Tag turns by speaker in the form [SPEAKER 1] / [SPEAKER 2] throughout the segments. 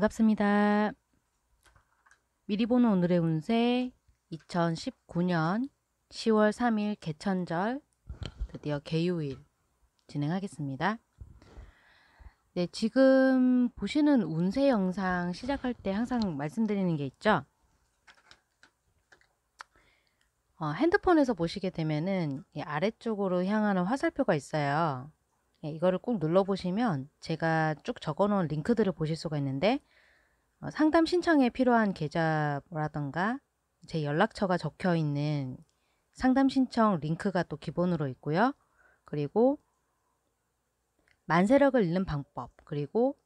[SPEAKER 1] 반갑습니다. 미리 보는 오늘의 운세 2019년 10월 3일 개천절 드디어 개요일 진행하겠습니다. 네, 지금 보시는 운세 영상 시작할 때 항상 말씀드리는 게 있죠. 어, 핸드폰에서 보시게 되면은 아래쪽으로 향하는 화살표가 있어요. 예, 이거를 꼭 눌러보시면 제가 쭉 적어놓은 링크들을 보실 수가 있는데 어, 상담 신청에 필요한 계좌라던가 제 연락처가 적혀있는 상담 신청 링크가 또 기본으로 있고요. 그리고 만세력을 잃는 방법 그리고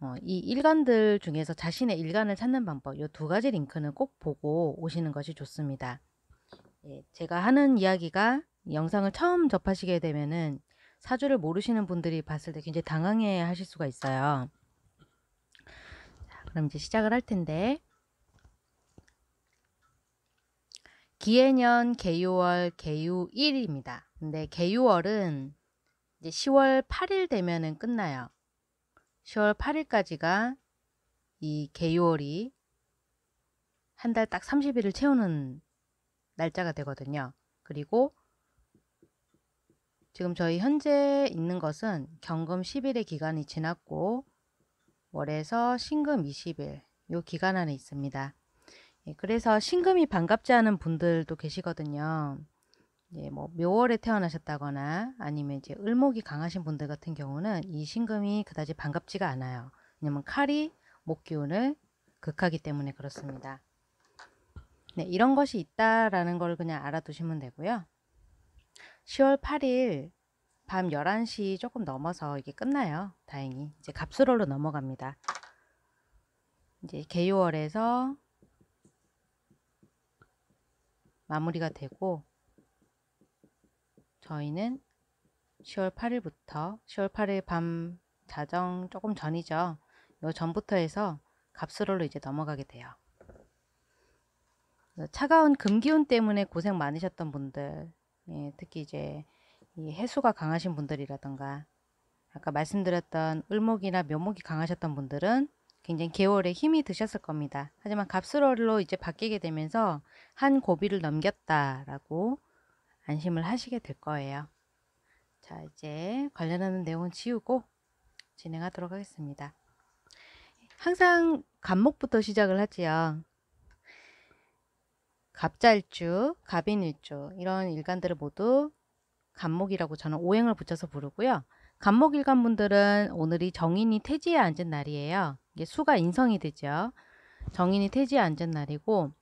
[SPEAKER 1] 어, 이 일간들 중에서 자신의 일간을 찾는 방법 이 두 가지 링크는 꼭 보고 오시는 것이 좋습니다. 예, 제가 하는 이야기가 영상을 처음 접하시게 되면은 사주를 모르시는 분들이 봤을 때 굉장히 당황해 하실 수가 있어요. 자, 그럼 이제 시작을 할 텐데 기해년 개유월 개유일입니다. 근데 개유월은 이제 10월 8일 되면은 끝나요. 10월 8일까지가 이 개유월이 한 달 딱 30일을 채우는 날짜가 되거든요. 그리고 지금 저희 현재 있는 것은 경금 10일의 기간이 지났고 월에서 신금 20일 요 기간 안에 있습니다. 예, 그래서 신금이 반갑지 않은 분들도 계시거든요. 예, 뭐 묘월에 태어나셨다거나 아니면 이제 을목이 강하신 분들 같은 경우는 이 신금이 그다지 반갑지가 않아요. 왜냐면 칼이 목 기운을 극하기 때문에 그렇습니다. 네, 이런 것이 있다라는 걸 그냥 알아두시면 되고요. 10월 8일 밤 11시 조금 넘어서 이게 끝나요. 다행히. 이제 갑수롤로 넘어갑니다. 이제 개요월에서 마무리가 되고 저희는 10월 8일부터 10월 8일 밤 자정 조금 전이죠. 요 전부터 해서 갑수롤로 이제 넘어가게 돼요. 차가운 금기운 때문에 고생 많으셨던 분들 예, 특히 이제 이 해수가 강하신 분들이라던가 아까 말씀드렸던 을목이나 묘목이 강하셨던 분들은 굉장히 개월에 힘이 드셨을 겁니다. 하지만 갑술월로 이제 바뀌게 되면서 한 고비를 넘겼다라고 안심을 하시게 될 거예요. 자, 이제 관련하는 내용은 지우고 진행하도록 하겠습니다. 항상 간목부터 시작을 하지요. 갑자일주, 갑인일주 이런 일간들을 모두 간목이라고 저는 오행을 붙여서 부르고요. 간목일간 분들은 오늘이 정인이 태지에 앉은 날이에요. 이게 수가 인성이 되죠. 정인이 태지에 앉은 날이고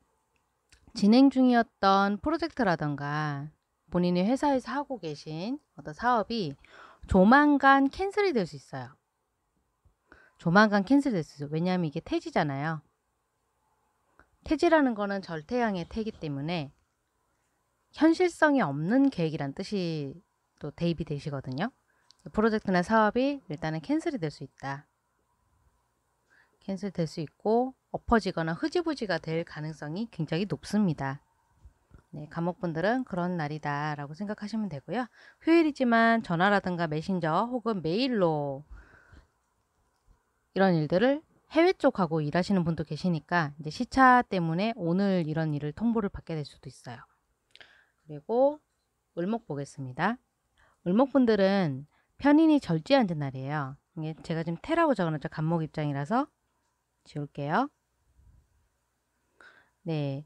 [SPEAKER 1] 진행 중이었던 프로젝트라던가 본인이 회사에서 하고 계신 어떤 사업이 조만간 캔슬이 될 수 있어요. 조만간 캔슬 될수 있어요 왜냐하면 이게 태지잖아요. 태지라는 거는 절태양의 태기 때문에 현실성이 없는 계획이란 뜻이 또 대입이 되시거든요. 프로젝트나 사업이 일단은 캔슬이 될 수 있다. 캔슬 될 수 있고 엎어지거나 흐지부지가 될 가능성이 굉장히 높습니다. 네, 감옥분들은 그런 날이다 라고 생각하시면 되고요. 휴일이지만 전화라든가 메신저 혹은 메일로 이런 일들을 해외 쪽하고 일하시는 분도 계시니까 이제 시차 때문에 오늘 이런 일을 통보를 받게 될 수도 있어요. 그리고 을목 보겠습니다. 을목분들은 편인이 절지한 날이에요. 이게 제가 지금 태라고 적어놨죠. 간목 입장이라서 지울게요. 네.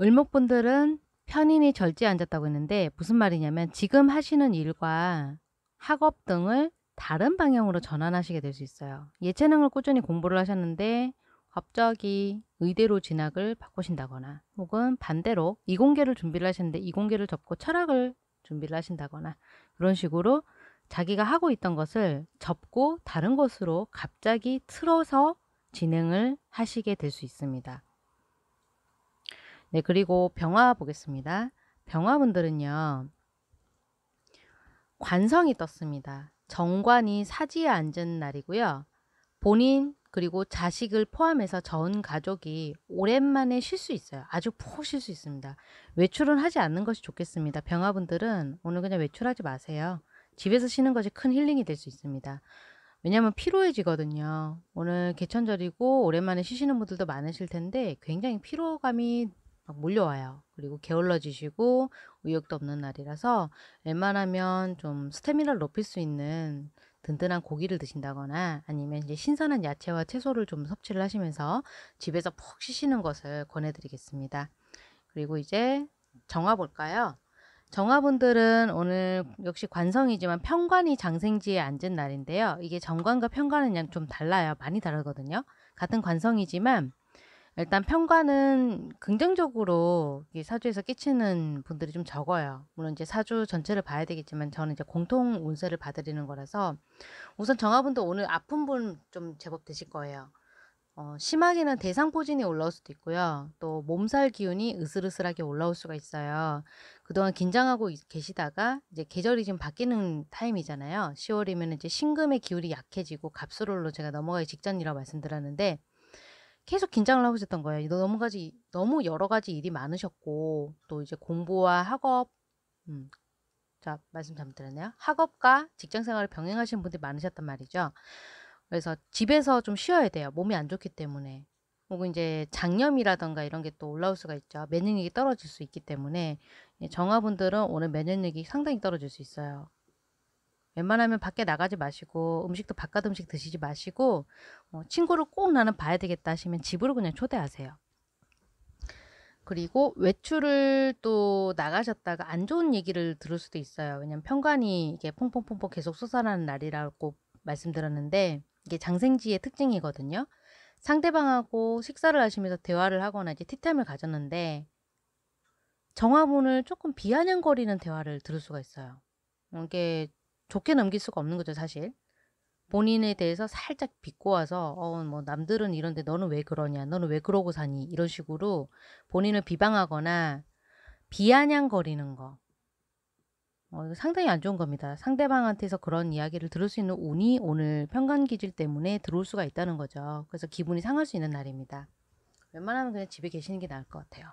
[SPEAKER 1] 을목분들은 편인이 절지에 앉았다고 했는데 무슨 말이냐면 지금 하시는 일과 학업 등을 다른 방향으로 전환하시게 될 수 있어요. 예체능을 꾸준히 공부를 하셨는데 갑자기 의대로 진학을 바꾸신다거나 혹은 반대로 이공계를 준비를 하셨는데 이공계를 접고 철학을 준비를 하신다거나 그런 식으로 자기가 하고 있던 것을 접고 다른 것으로 갑자기 틀어서 진행을 하시게 될 수 있습니다. 네, 그리고 병화 보겠습니다. 병화분들은요. 관성이 떴습니다. 정관이 사지에 앉은 날이고요. 본인 그리고 자식을 포함해서 전 가족이 오랜만에 쉴 수 있어요. 아주 푹 쉴 수 있습니다. 외출은 하지 않는 것이 좋겠습니다. 병화분들은 오늘 그냥 외출하지 마세요. 집에서 쉬는 것이 큰 힐링이 될 수 있습니다. 왜냐하면 피로해지거든요. 오늘 개천절이고 오랜만에 쉬시는 분들도 많으실 텐데 굉장히 피로감이 막 몰려와요. 그리고 게을러지시고 의욕도 없는 날이라서 웬만하면 좀 스태미나를 높일 수 있는 든든한 고기를 드신다거나 아니면 이제 신선한 야채와 채소를 좀 섭취를 하시면서 집에서 푹 쉬시는 것을 권해드리겠습니다. 그리고 이제 정화 볼까요? 정화분들은 오늘 역시 관성이지만 평관이 장생지에 앉은 날인데요. 이게 정관과 평관은 좀 달라요. 많이 다르거든요. 같은 관성이지만 일단 평가는 긍정적으로 이 사주에서 끼치는 분들이 좀 적어요. 물론 이제 사주 전체를 봐야 되겠지만 저는 이제 공통 운세를 봐드리는 거라서 우선 정화분도 오늘 아픈 분 좀 제법 되실 거예요. 어, 심하게는 대상포진이 올라올 수도 있고요. 또 몸살 기운이 으슬으슬하게 올라올 수가 있어요. 그동안 긴장하고 계시다가 이제 계절이 지금 바뀌는 타임이잖아요. 10월이면 이제 신금의 기울이 약해지고 갑수롤로 제가 넘어가기 직전이라고 말씀드렸는데 계속 긴장을 하고 있었던 거예요. 너무 가지 너무 여러 가지 일이 많으셨고 또 이제 공부와 학업 음, 자 말씀 잘못 드렸네요. 학업과 직장 생활을 병행하시는 분들이 많으셨단 말이죠. 그래서 집에서 좀 쉬어야 돼요. 몸이 안 좋기 때문에. 혹은 이제 장염이라던가 이런 게 또 올라올 수가 있죠. 면역력이 떨어질 수 있기 때문에 예, 정화분들은 오늘 면역력이 상당히 떨어질 수 있어요. 웬만하면 밖에 나가지 마시고 음식도 바깥 음식 드시지 마시고 어, 친구를 꼭 나는 봐야 되겠다 하시면 집으로 그냥 초대하세요. 그리고 외출을 또 나가셨다가 안 좋은 얘기를 들을 수도 있어요. 왜냐면 편관이 이게 퐁퐁퐁퐁 계속 솟아나는 날이라고 말씀드렸는데 이게 장생지의 특징이거든요. 상대방하고 식사를 하시면서 대화를 하거나 이제 티타임을 가졌는데 정화문을 조금 비아냥거리는 대화를 들을 수가 있어요. 이게 좋게 넘길 수가 없는 거죠, 사실. 본인에 대해서 살짝 비꼬아서 어뭐 남들은 이런데 너는 왜 그러냐 너는 왜 그러고 사니 이런 식으로 본인을 비방하거나 비아냥거리는 거 어, 이거 상당히 안 좋은 겁니다. 상대방한테서 그런 이야기를 들을 수 있는 운이 오늘 평강 기질 때문에 들어올 수가 있다는 거죠. 그래서 기분이 상할 수 있는 날입니다. 웬만하면 그냥 집에 계시는 게 나을 것 같아요.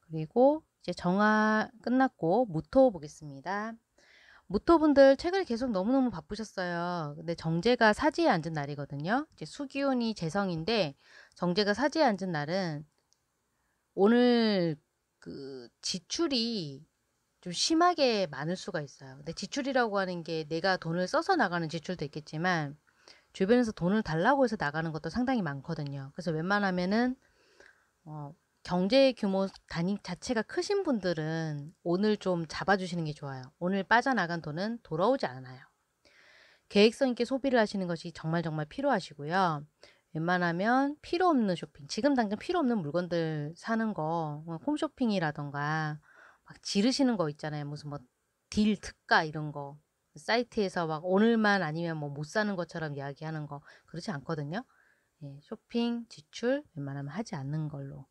[SPEAKER 1] 그리고 이제 정화 끝났고 무토 보겠습니다. 모토분들 최근에 계속 너무너무 바쁘셨어요. 근데 정제가 사지에 앉은 날이거든요. 이제 수기운이 재성인데 정제가 사지에 앉은 날은 오늘 그 지출이 좀 심하게 많을 수가 있어요. 근데 지출이라고 하는 게 내가 돈을 써서 나가는 지출도 있겠지만 주변에서 돈을 달라고 해서 나가는 것도 상당히 많거든요. 그래서 웬만하면은 어, 경제 규모 단위 자체가 크신 분들은 오늘 좀 잡아주시는 게 좋아요. 오늘 빠져나간 돈은 돌아오지 않아요. 계획성 있게 소비를 하시는 것이 정말 정말 필요하시고요. 웬만하면 필요 없는 쇼핑, 지금 당장 필요 없는 물건들 사는 거, 뭐 홈쇼핑이라던가, 막 지르시는 거 있잖아요. 무슨 뭐, 딜, 특가 이런 거. 사이트에서 막 오늘만 아니면 뭐 못 사는 것처럼 이야기하는 거. 그렇지 않거든요. 예, 쇼핑, 지출 웬만하면 하지 않는 걸로.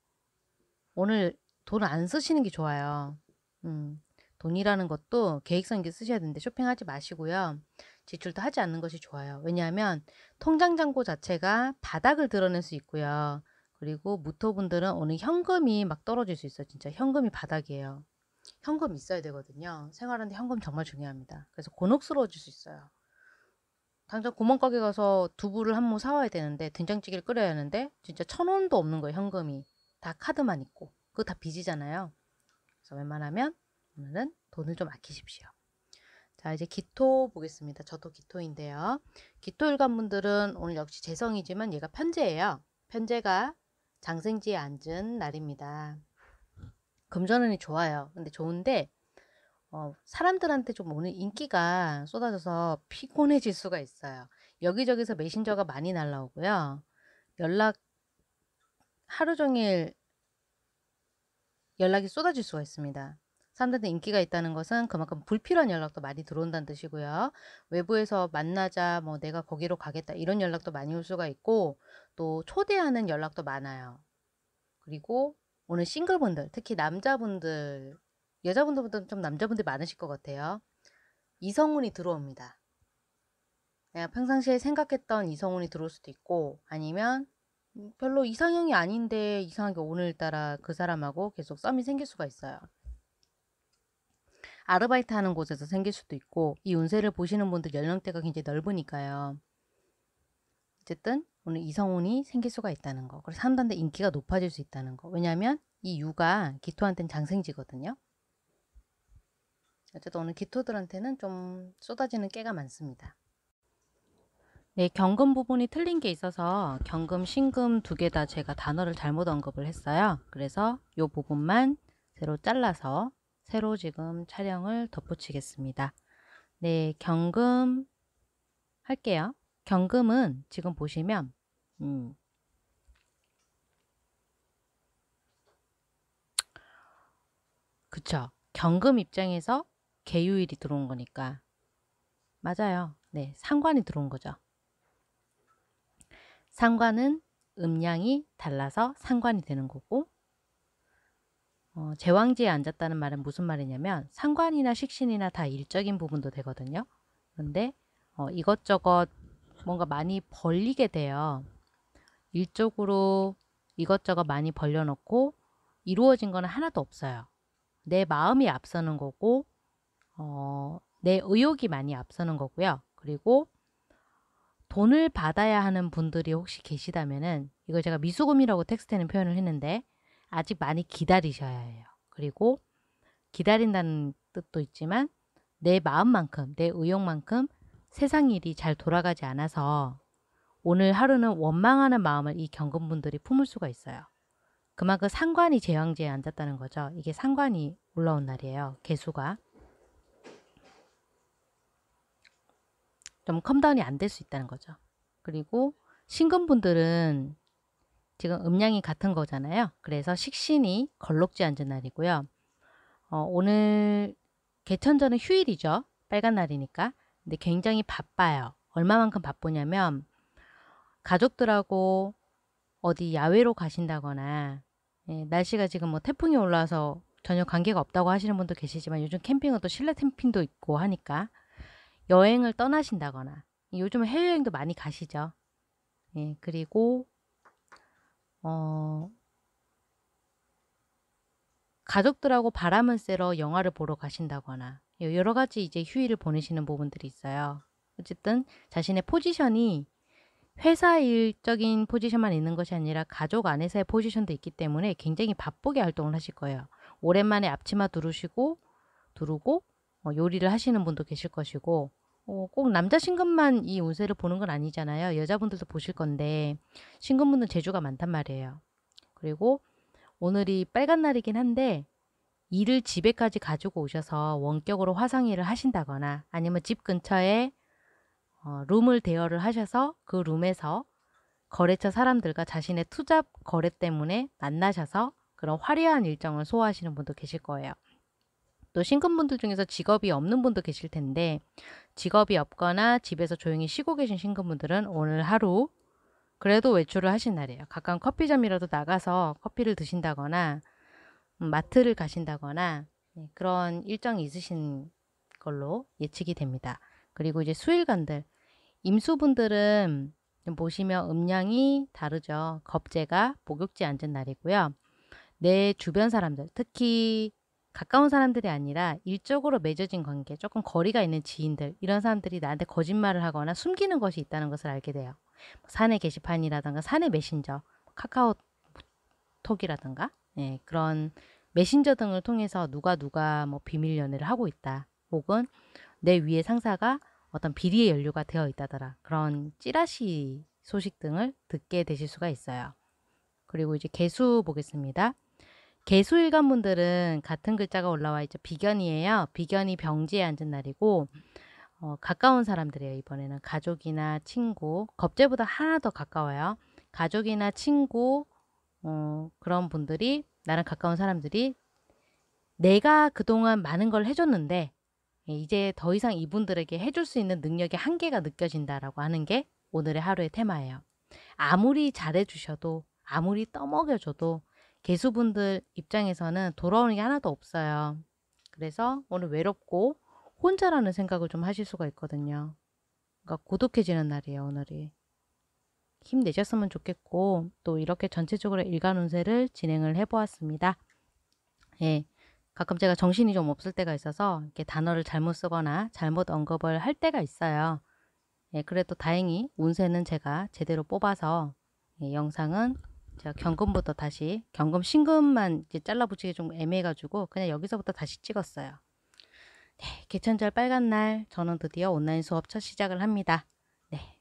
[SPEAKER 1] 오늘 돈 안 쓰시는 게 좋아요. 음, 돈이라는 것도 계획성 있게 쓰셔야 되는데 쇼핑하지 마시고요. 지출도 하지 않는 것이 좋아요. 왜냐하면 통장 잔고 자체가 바닥을 드러낼 수 있고요. 그리고 무토분들은 오늘 현금이 막 떨어질 수 있어요. 진짜 현금이 바닥이에요. 현금 있어야 되거든요. 생활하는데 현금 정말 중요합니다. 그래서 곤혹스러워질 수 있어요. 당장 구멍가게 가서 두부를 한 모 사와야 되는데 된장찌개를 끓여야 하는데 진짜 천 원도 없는 거예요 현금이 다 카드만 있고 그거 다 빚이잖아요. 그래서 웬만하면 오늘은 돈을 좀 아끼십시오. 자 이제 기토 보겠습니다. 저도 기토인데요. 기토 일관분들은 오늘 역시 재성이지만 얘가 편제예요. 편제가 장생지에 앉은 날입니다. 금전운이 좋아요. 근데 좋은데 어, 사람들한테 좀 오늘 인기가 쏟아져서 피곤해질 수가 있어요. 여기저기서 메신저가 많이 날라오고요. 연락 하루 종일 연락이 쏟아질 수가 있습니다. 사람들한테 인기가 있다는 것은 그만큼 불필요한 연락도 많이 들어온다는 뜻이고요. 외부에서 만나자, 뭐 내가 거기로 가겠다 이런 연락도 많이 올 수가 있고 또 초대하는 연락도 많아요. 그리고 오늘 싱글분들, 특히 남자분들, 여자분들보다 좀 남자분들 많으실 것 같아요. 이성운이 들어옵니다. 내가 평상시에 생각했던 이성운이 들어올 수도 있고 아니면 음, 별로 이상형이 아닌데 이상하게 오늘따라 그 사람하고 계속 썸이 생길 수가 있어요. 아르바이트 하는 곳에서 생길 수도 있고 이 운세를 보시는 분들 연령대가 굉장히 넓으니까요. 어쨌든 오늘 이성운이 생길 수가 있다는 거. 그리고 사람들 인기가 높아질 수 있다는 거. 왜냐하면 이 유가 기토한테는 장생지거든요. 어쨌든 오늘 기토들한테는 좀 쏟아지는 깨가 많습니다. 네, 경금 부분이 틀린 게 있어서 경금, 신금 두 개 다 제가 단어를 잘못 언급을 했어요. 그래서 이 부분만 새로 잘라서 새로 지금 촬영을 덧붙이겠습니다. 네, 경금 할게요. 경금은 지금 보시면 음, 그쵸. 경금 입장에서 개유일이 들어온 거니까 맞아요. 네, 상관이 들어온 거죠. 상관은 음량이 달라서 상관이 되는 거고 어, 제왕지에 앉았다는 말은 무슨 말이냐면 상관이나 식신이나 다 일적인 부분도 되거든요. 그런데 어, 이것저것 뭔가 많이 벌리게 돼요. 일적으로 이것저것 많이 벌려놓고 이루어진 건 하나도 없어요. 내 마음이 앞서는 거고 어, 내 의욕이 많이 앞서는 거고요. 그리고 돈을 받아야 하는 분들이 혹시 계시다면은 이걸 제가 미수금이라고 텍스트에는 표현을 했는데 아직 많이 기다리셔야 해요. 그리고 기다린다는 뜻도 있지만 내 마음만큼 내 의욕만큼 세상 일이 잘 돌아가지 않아서 오늘 하루는 원망하는 마음을 이 경금분들이 품을 수가 있어요. 그만큼 상관이 제왕제에 앉았다는 거죠. 이게 상관이 올라온 날이에요. 개수가. 좀 컴다운이 안 될 수 있다는 거죠. 그리고 신금분들은 지금 음량이 같은 거잖아요. 그래서 식신이 걸록지 앉은 날이고요. 어, 오늘 개천전은 휴일이죠. 빨간 날이니까. 근데 굉장히 바빠요. 얼마만큼 바쁘냐면 가족들하고 어디 야외로 가신다거나 예, 날씨가 지금 뭐 태풍이 올라와서 전혀 관계가 없다고 하시는 분도 계시지만 요즘 캠핑은 또 실내 캠핑도 있고 하니까 여행을 떠나신다거나 요즘 해외여행도 많이 가시죠. 예, 그리고 어, 가족들하고 바람을 쐬러 영화를 보러 가신다거나 여러 가지 이제 휴일을 보내시는 부분들이 있어요. 어쨌든 자신의 포지션이 회사 일적인 포지션만 있는 것이 아니라 가족 안에서의 포지션도 있기 때문에 굉장히 바쁘게 활동을 하실 거예요. 오랜만에 앞치마 두르시고 두르고 어, 요리를 하시는 분도 계실 것이고 어, 꼭 남자 신금만 이 운세를 보는 건 아니잖아요. 여자분들도 보실 건데 신금분은 재주가 많단 말이에요. 그리고 오늘이 빨간 날이긴 한데 일을 집에까지 가지고 오셔서 원격으로 화상일을 하신다거나 아니면 집 근처에 어, 룸을 대여를 하셔서 그 룸에서 거래처 사람들과 자신의 투잡 거래 때문에 만나셔서 그런 화려한 일정을 소화하시는 분도 계실 거예요. 또싱근분들 중에서 직업이 없는 분도 계실 텐데 직업이 없거나 집에서 조용히 쉬고 계신 싱근분들은 오늘 하루 그래도 외출을 하신 날이에요. 가까운 커피점이라도 나가서 커피를 드신다거나 음, 마트를 가신다거나 네, 그런 일정이 있으신 걸로 예측이 됩니다. 그리고 이제 수일간들 임수분들은 보시면 음량이 다르죠. 겁제가 목욕지 앉은 날이고요. 내 주변 사람들, 특히 가까운 사람들이 아니라 일적으로 맺어진 관계, 조금 거리가 있는 지인들 이런 사람들이 나한테 거짓말을 하거나 숨기는 것이 있다는 것을 알게 돼요. 뭐 사내 게시판이라든가 사내 메신저, 뭐 카카오톡이라든가 예, 그런 메신저 등을 통해서 누가 누가 뭐 비밀 연애를 하고 있다. 혹은 내 위에 상사가 어떤 비리의 연루가 되어 있다더라. 그런 찌라시 소식 등을 듣게 되실 수가 있어요. 그리고 이제 개수 보겠습니다. 개수일간분들은 같은 글자가 올라와 있죠. 비견이에요. 비견이 병지에 앉은 날이고 어, 가까운 사람들이에요. 이번에는 가족이나 친구, 겁제보다 하나 더 가까워요. 가족이나 친구 어, 그런 분들이 나랑 가까운 사람들이 내가 그동안 많은 걸 해줬는데 예, 이제 더 이상 이분들에게 해줄 수 있는 능력의 한계가 느껴진다라고 하는 게 오늘의 하루의 테마예요. 아무리 잘해주셔도 아무리 떠먹여줘도 개수분들 입장에서는 돌아오는 게 하나도 없어요. 그래서 오늘 외롭고 혼자라는 생각을 좀 하실 수가 있거든요. 그러니까 고독해지는 날이에요, 오늘이. 힘내셨으면 좋겠고 또 이렇게 전체적으로 일간 운세를 진행을 해보았습니다. 예, 가끔 제가 정신이 좀 없을 때가 있어서 이렇게 단어를 잘못 쓰거나 잘못 언급을 할 때가 있어요. 예, 그래도 다행히 운세는 제가 제대로 뽑아서 예, 영상은 제가 경금부터 다시 경금 신금만 이제 잘라붙이기 좀 애매해가지고 그냥 여기서부터 다시 찍었어요. 네, 개천절 빨간 날 저는 드디어 온라인 수업 첫 시작을 합니다. 네,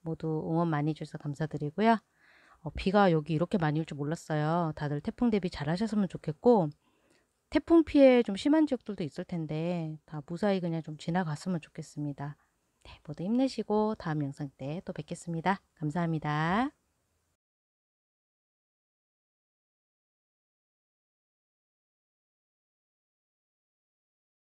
[SPEAKER 1] 모두 응원 많이 주셔서 감사드리고요. 어, 비가 여기 이렇게 많이 올 줄 몰랐어요. 다들 태풍 대비 잘 하셨으면 좋겠고 태풍 피해 좀 심한 지역들도 있을 텐데 다 무사히 그냥 좀 지나갔으면 좋겠습니다. 네, 모두 힘내시고 다음 영상 때 또 뵙겠습니다. 감사합니다.